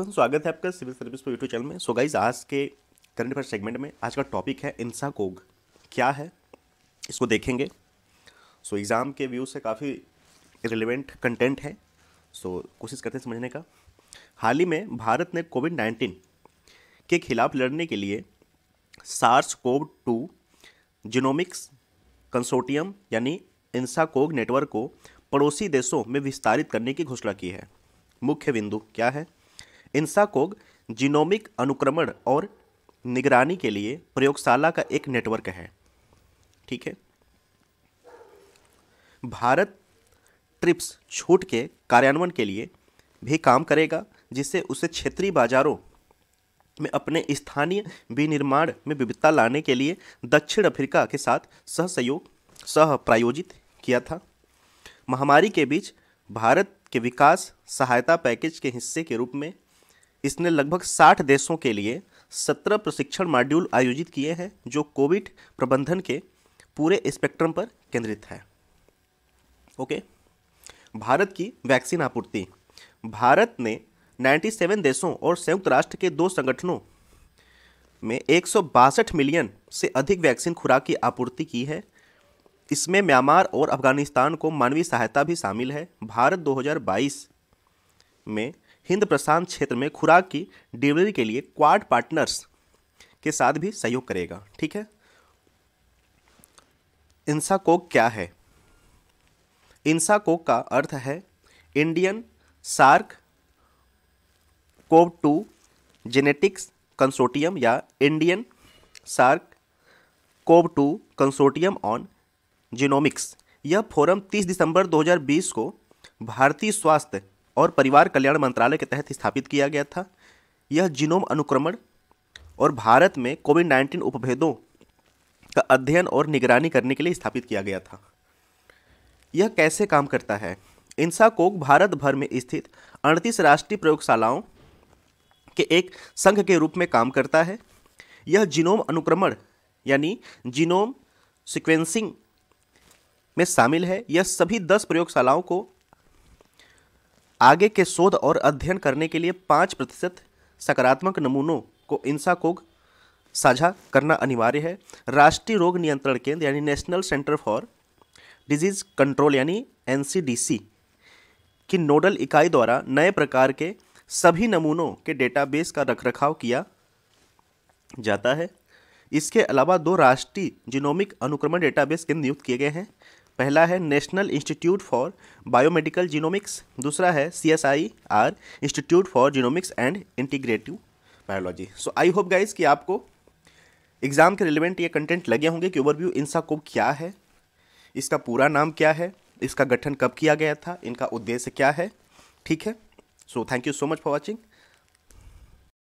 दोस्तों स्वागत है आपका सिविल सर्विस पर यूट्यूब चैनल में सो गाइज आज के करंट अफेयर सेगमेंट में आज का टॉपिक है कोग क्या है इसको देखेंगे सो एग्ज़ाम के व्यू से काफ़ी रिलेवेंट कंटेंट है सो कोशिश करते हैं समझने का हाल ही में भारत ने कोविड नाइन्टीन के खिलाफ लड़ने के लिए SARS CoV two genomics consortium यानी इंसाकोग नेटवर्क को पड़ोसी देशों में विस्तारित करने की घोषणा की है मुख्य बिंदु क्या है इंसाकोग जीनोमिक अनुक्रमण और निगरानी के लिए प्रयोगशाला का एक नेटवर्क है ठीक है भारत ट्रिप्स छूट के कार्यान्वयन के लिए भी काम करेगा जिससे उसे क्षेत्रीय बाजारों में अपने स्थानीय विनिर्माण में विविधता लाने के लिए दक्षिण अफ्रीका के साथ सहसहयोग सह प्रायोजित किया था महामारी के बीच भारत के विकास सहायता पैकेज के हिस्से के रूप में इसने लगभग 60 देशों के लिए 17 प्रशिक्षण मॉड्यूल आयोजित किए हैं जो कोविड प्रबंधन के पूरे स्पेक्ट्रम पर केंद्रित है ओके भारत की वैक्सीन आपूर्ति भारत ने 97 देशों और संयुक्त राष्ट्र के दो संगठनों में एक मिलियन से अधिक वैक्सीन खुराक की आपूर्ति की है इसमें म्यांमार और अफगानिस्तान को मानवीय सहायता भी शामिल है भारत 2022 में हिंद प्रशांत क्षेत्र में खुराक की डिलीवरी के लिए क्वाड पार्टनर्स के साथ भी सहयोग करेगा ठीक है इंसा कोक क्या है इंसा कोक का अर्थ है Indian SARS CoV two genetics consortium या Indian SARS CoV two consortium on genomics यह फोरम 30 दिसंबर 2020 को भारतीय स्वास्थ्य और परिवार कल्याण मंत्रालय के तहत स्थापित किया गया था यह जीनोम अनुक्रमण और भारत में कोविड नाइन्टीन उपभेदों का अध्ययन और निगरानी करने के लिए स्थापित किया गया था यह कैसे काम करता है इंसा कोक भारत भर में स्थित अड़तीस राष्ट्रीय प्रयोगशालाओं के एक संघ के रूप में काम करता है यह जीनोम अनुक्रमण यानी जीनोम सिक्वेंसिंग में शामिल है यह सभी दस प्रयोगशालाओं को आगे के शोध और अध्ययन करने के लिए पाँच प्रतिशत सकारात्मक नमूनों को को साझा करना अनिवार्य है राष्ट्रीय रोग नियंत्रण केंद्र यानी national centre for disease control यानी एन की नोडल इकाई द्वारा नए प्रकार के सभी नमूनों के डेटाबेस का रखरखाव किया जाता है इसके अलावा दो राष्ट्रीय जिनोमिक अनुक्रमण डेटाबेस केंद्र नियुक्त किए गए हैं पहला है national institute for biomedical genomics दूसरा है C S I R institute for genomics and integrative biology so I hope guys कि आपको एग्ज़ाम के रिलेवेंट ये कंटेंट लगे होंगे कि ओवरव्यू इंसा को क्या है इसका पूरा नाम क्या है इसका गठन कब किया गया था इनका उद्देश्य क्या है ठीक है so thank you so much for watching